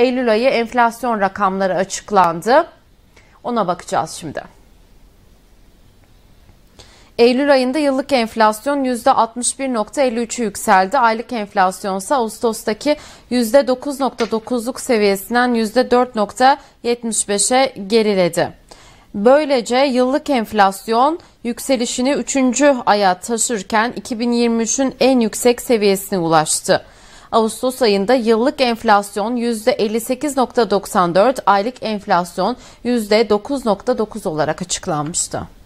Eylül ayı enflasyon rakamları açıklandı. Ona bakacağız şimdi. Eylül ayında yıllık enflasyon %61.53'ü yükseldi. Aylık enflasyon ise Ağustos'taki %9.9'luk seviyesinden %4.75'e geriledi. Böylece yıllık enflasyon yükselişini 3. aya taşırken 2023'ün en yüksek seviyesine ulaştı. Ağustos ayında yıllık enflasyon %58.94, aylık enflasyon %9.9 olarak açıklanmıştı.